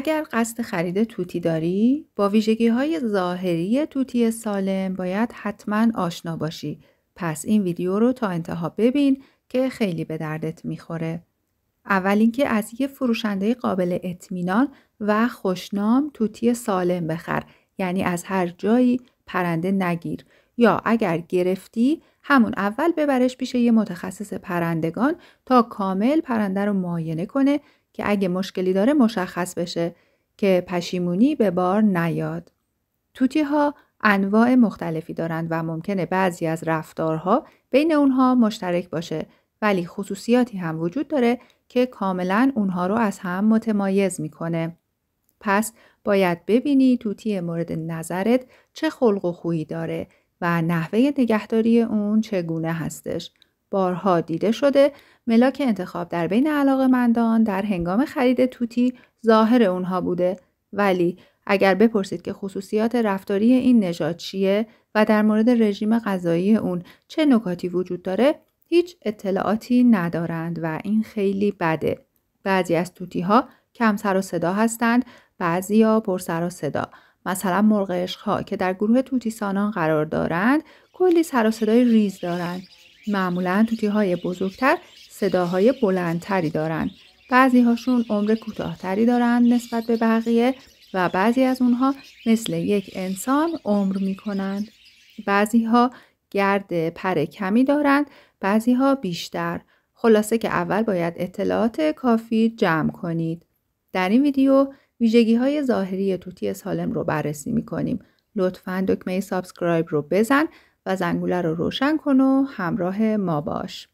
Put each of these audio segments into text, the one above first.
اگر قصد خرید توتی داری با ویژگی های ظاهری توتی سالم باید حتما آشنا باشی پس این ویدیو رو تا انتها ببین که خیلی به دردت میخوره اول اینکه از یه فروشنده قابل اطمینان و خوشنام توتی سالم بخر یعنی از هر جایی پرنده نگیر یا اگر گرفتی همون اول ببرش پیش یه متخصص پرندگان تا کامل پرنده رو معاینه کنه که اگه مشکلی داره مشخص بشه که پشیمونی به بار نیاد. توتی ها انواع مختلفی دارند و ممکنه بعضی از رفتارها بین اونها مشترک باشه ولی خصوصیاتی هم وجود داره که کاملا اونها رو از هم متمایز میکنه. پس باید ببینی توتی مورد نظرت چه خلق و خویی داره و نحوه نگهداری اون چگونه هستش. بارها دیده شده ملاک انتخاب در بین مندان در هنگام خرید توتی ظاهر اونها بوده ولی اگر بپرسید که خصوصیات رفتاری این نژاد چیه و در مورد رژیم غذایی اون چه نکاتی وجود داره هیچ اطلاعاتی ندارند و این خیلی بده بعضی از توتی ها کم سر و صدا هستند بعضی ها پر سر و صدا مثلا مرغ ها که در گروه توتی سانان قرار دارند کلی سر و صدای ریز دارند معمولا توتی های بزرگتر صداهای بلندتری دارند. بعضی هاشون عمر کوتاهتری دارند نسبت به بقیه و بعضی از اونها مثل یک انسان عمر می کنند. بعضی ها گرد پر کمی دارند بعضی ها بیشتر. خلاصه که اول باید اطلاعات کافی جمع کنید. در این ویدیو ویژگی های ظاهری توتی سالم رو بررسی می کنیم. لطفا دکمه سابسکرایب رو بزن و زنگوله رو روشن کن و همراه ما باش.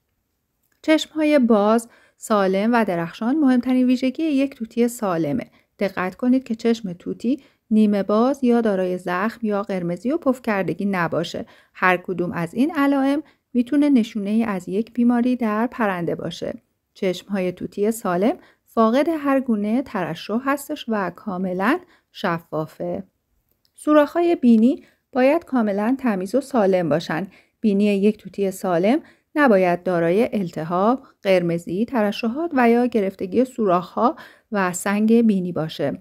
چشم های باز، سالم و درخشان مهمترین ویژگی یک توتی سالمه. دقت کنید که چشم توتی نیمه باز یا دارای زخم یا قرمزی و پف کردگی نباشه. هر کدوم از این علائم میتونه نشونه از یک بیماری در پرنده باشه. چشم های توتی سالم فاقد هر گونه ترشح هستش و کاملا شفافه. های بینی باید کاملا تمیز و سالم باشند. بینی یک توتی سالم نباید دارای التهاب، قرمزی، ترشحات و یا گرفتگی ها و سنگ بینی باشه.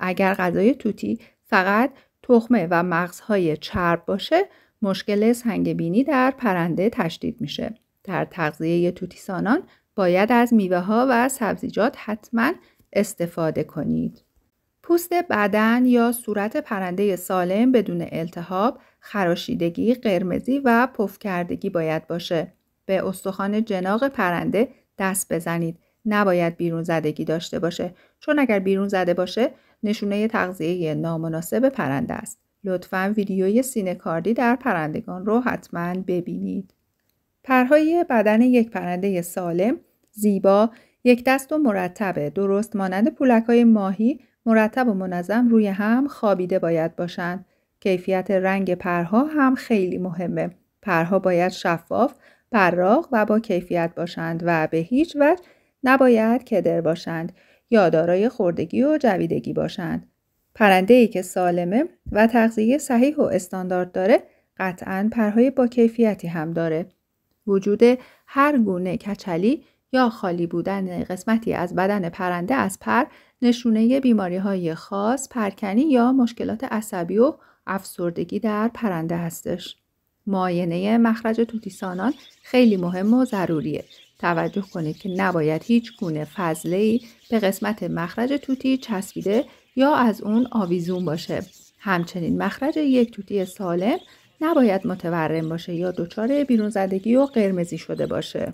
اگر غذای توتی فقط تخمه و مغزهای چرب باشه، مشکل سنگ بینی در پرنده تشدید میشه. در تغذیه سانان باید از میوه ها و سبزیجات حتما استفاده کنید. پوست بدن یا صورت پرنده سالم بدون التهاب، خراشیدگی، قرمزی و پف کردگی باید باشه. به استخوان جناق پرنده دست بزنید. نباید بیرون زدگی داشته باشه چون اگر بیرون زده باشه نشونه تغذیه نامناسب پرنده است. لطفا ویدیوی سینکاردی در پرندگان رو حتما ببینید. پرهای بدن یک پرنده سالم، زیبا، یک دست و مرتبه درست مانند پولک های ماهی مرتب و منظم روی هم خوابیده باید باشند. کیفیت رنگ پرها هم خیلی مهمه. پرها باید شفاف، براق و با کیفیت باشند و به هیچ وجه نباید کدر باشند یا دارای خوردگی و جویدگی باشند. پرنده ای که سالمه و تغذیه صحیح و استاندارد داره قطعا پرهای با کیفیتی هم داره. وجود هر گونه کچلی یا خالی بودن قسمتی از بدن پرنده از پر نشونه بیماری های خاص، پرکنی یا مشکلات عصبی و افسردگی در پرنده هستش. ماینه مخرج توتیسانان خیلی مهم و ضروریه. توجه کنید که نباید هیچ گونه فضله به قسمت مخرج توتی چسبیده یا از اون آویزون باشه. همچنین مخرج یک توتی سالم نباید متورم باشه یا دچار بیرون زدگی و قرمزی شده باشه.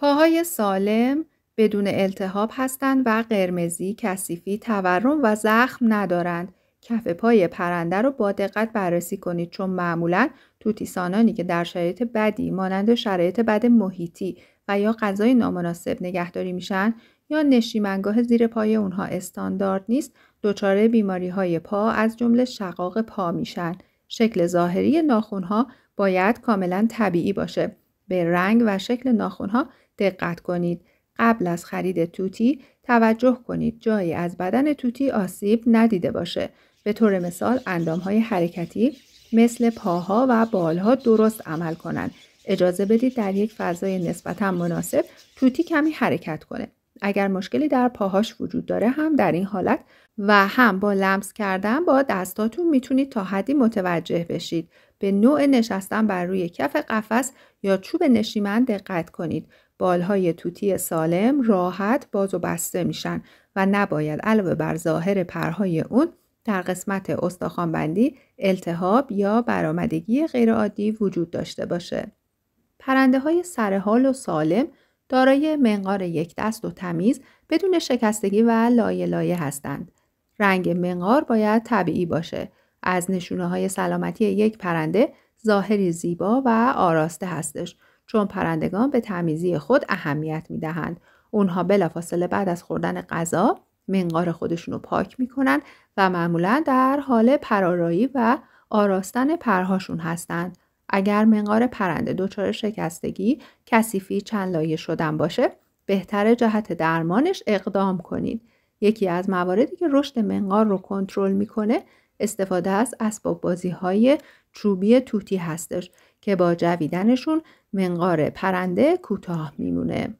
پاهای سالم بدون التهاب هستند و قرمزی، کثیفی، تورم و زخم ندارند. کف پای پرنده رو با دقت بررسی کنید چون معمولا توتیسانانی که در شرایط بدی مانند شرایط بد محیطی و یا غذای نامناسب نگهداری میشن یا نشیمنگاه زیر پای اونها استاندارد نیست دچار بیماری های پا از جمله شقاق پا میشن شکل ظاهری ناخونها باید کاملا طبیعی باشه به رنگ و شکل ناخونها دقت کنید. قبل از خرید توتی توجه کنید جایی از بدن توتی آسیب ندیده باشه. به طور مثال اندام های حرکتی مثل پاها و بالها درست عمل کنند. اجازه بدید در یک فضای نسبتا مناسب توتی کمی حرکت کنه. اگر مشکلی در پاهاش وجود داره هم در این حالت و هم با لمس کردن با دستاتون میتونید تا حدی متوجه بشید. به نوع نشستن بر روی کف قفس یا چوب نشیمن دقت کنید. بالهای توتی سالم راحت باز و بسته میشن و نباید علاوه بر ظاهر پرهای اون در قسمت استخوانبندی التهاب یا برآمدگی غیرعادی وجود داشته باشه. پرنده های سرحال و سالم دارای منقار یک دست و تمیز بدون شکستگی و لایه لایه هستند. رنگ منقار باید طبیعی باشه. از نشونه های سلامتی یک پرنده ظاهری زیبا و آراسته هستش چون پرندگان به تمیزی خود اهمیت می دهند. اونها بلافاصله بعد از خوردن غذا منقار خودشون رو پاک کنند و معمولا در حال پرارایی و آراستن پرهاشون هستند. اگر منقار پرنده دچار شکستگی، کسیفی چند لایه شدن باشه، بهتر جهت درمانش اقدام کنید. یکی از مواردی که رشد منقار رو کنترل میکنه استفاده از اسباب بازی های چوبی توتی هستش که با جویدنشون منقار پرنده کوتاه میمونه.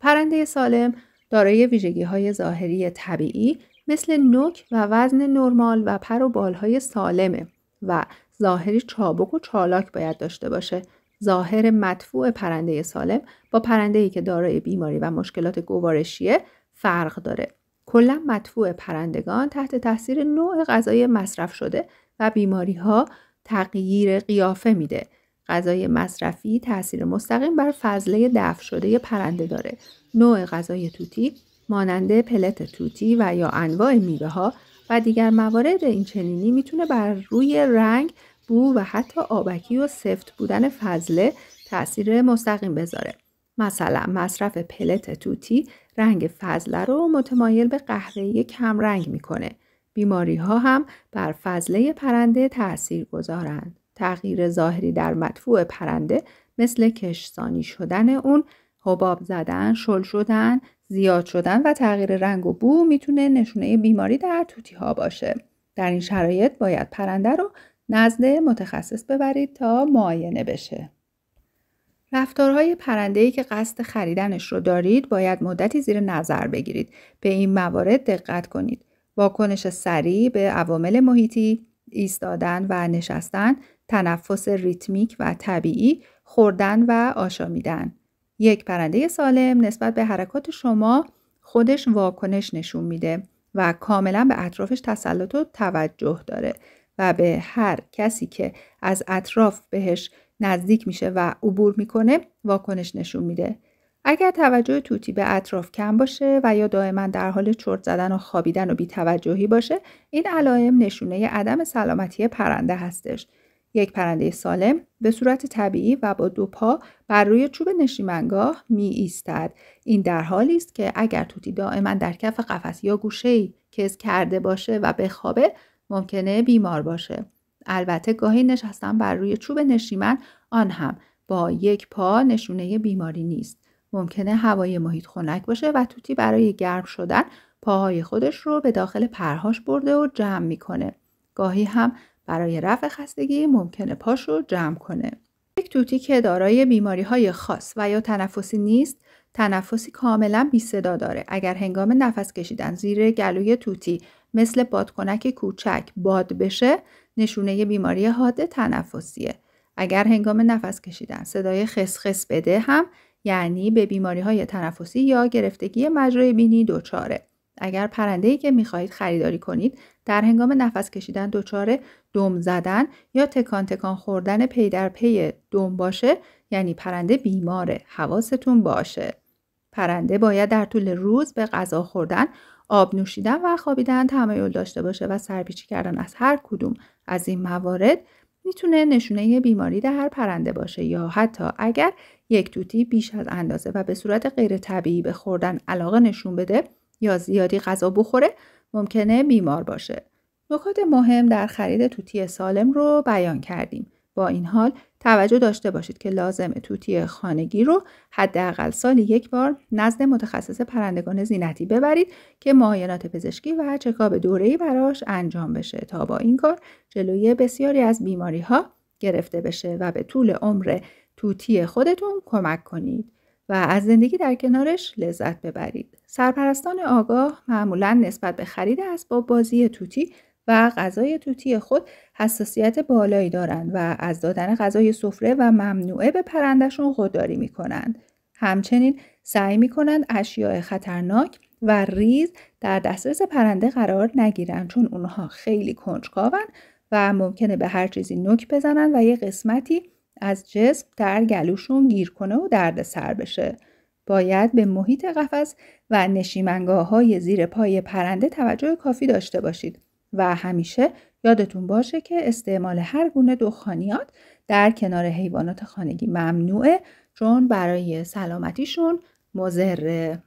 پرنده سالم دارای ویژگی های ظاهری طبیعی مثل نوک و وزن نرمال و پر و بالهای سالمه و ظاهری چابک و چالاک باید داشته باشه. ظاهر مدفوع پرنده سالم با پرنده‌ای که دارای بیماری و مشکلات گوارشیه فرق داره. کلا مطبوع پرندگان تحت تاثیر نوع غذای مصرف شده و بیماری ها تغییر قیافه میده غذای مصرفی تاثیر مستقیم بر فضله دفع شده پرنده داره نوع غذای توتی مانند پلت توتی و یا انواع میوه ها و دیگر موارد این چنینی میتونه بر روی رنگ بو و حتی آبکی و سفت بودن فضله تاثیر مستقیم بذاره مثلا مصرف پلت توتی رنگ فضله رو متمایل به قهوه‌ای کم رنگ میکنه. بیماری ها هم بر فضله پرنده تأثیر گذارند. تغییر ظاهری در مدفوع پرنده مثل کشسانی شدن اون، حباب زدن، شل شدن، زیاد شدن و تغییر رنگ و بو میتونه نشونه بیماری در توتی ها باشه. در این شرایط باید پرنده رو نزد متخصص ببرید تا معاینه بشه. رفتارهای پرنده‌ای که قصد خریدنش رو دارید باید مدتی زیر نظر بگیرید. به این موارد دقت کنید. واکنش سریع به عوامل محیطی، ایستادن و نشستن، تنفس ریتمیک و طبیعی، خوردن و آشامیدن. یک پرنده سالم نسبت به حرکات شما خودش واکنش نشون میده و کاملا به اطرافش تسلط و توجه داره و به هر کسی که از اطراف بهش نزدیک میشه و عبور میکنه واکنش نشون میده اگر توجه توتی به اطراف کم باشه و یا دائما در حال چرت زدن و خوابیدن و بیتوجهی باشه این علائم نشونه عدم سلامتی پرنده هستش یک پرنده سالم به صورت طبیعی و با دو پا بر روی چوب نشیمنگاه می ایستد این در حالی است که اگر توتی دائما در کف قفس یا گوشه ای کرده باشه و به خوابه ممکنه بیمار باشه البته گاهی نشستن بر روی چوب نشیمن آن هم با یک پا نشونه بیماری نیست ممکنه هوای محیط خنک باشه و توتی برای گرم شدن پاهای خودش رو به داخل پرهاش برده و جمع میکنه گاهی هم برای رفع خستگی ممکنه پاش رو جمع کنه یک توتی که دارای بیماری های خاص و یا تنفسی نیست تنفسی کاملا بی صدا داره اگر هنگام نفس کشیدن زیر گلوی توتی مثل بادکنک کوچک باد بشه نشونه بیماری حاد تنفسیه اگر هنگام نفس کشیدن صدای خسخس بده هم یعنی به بیماری های تنفسی یا گرفتگی مجرای بینی دوچاره. اگر پرنده ای که میخواهید خریداری کنید در هنگام نفس کشیدن دچار دم زدن یا تکان تکان خوردن پی در پی دم باشه یعنی پرنده بیماره حواستون باشه پرنده باید در طول روز به غذا خوردن آب نوشیدن و خوابیدن تمایل داشته باشه و سرپیچی کردن از هر کدوم از این موارد میتونه نشونه بیماری در هر پرنده باشه یا حتی اگر یک توتی بیش از اندازه و به صورت غیر طبیعی به خوردن علاقه نشون بده یا زیادی غذا بخوره ممکنه بیمار باشه. نکات مهم در خرید توتی سالم رو بیان کردیم. با این حال توجه داشته باشید که لازم توتی خانگی رو حداقل سالی یک بار نزد متخصص پرندگان زینتی ببرید که معاینات پزشکی و چکاب دوره‌ای براش انجام بشه تا با این کار جلوی بسیاری از بیماری ها گرفته بشه و به طول عمر توتی خودتون کمک کنید و از زندگی در کنارش لذت ببرید. سرپرستان آگاه معمولا نسبت به خرید اسباب بازی توتی و غذای توتی خود حساسیت بالایی دارند و از دادن غذای سفره و ممنوعه به پرندشون خودداری می کنند. همچنین سعی می کنند اشیاء خطرناک و ریز در دسترس پرنده قرار نگیرند چون اونها خیلی کنجکاوند و ممکنه به هر چیزی نک بزنند و یه قسمتی از جسم در گلوشون گیر کنه و سر بشه. باید به محیط قفس و نشیمنگاه های زیر پای پرنده توجه کافی داشته باشید و همیشه یادتون باشه که استعمال هر گونه دخانیات در کنار حیوانات خانگی ممنوعه چون برای سلامتیشون مضره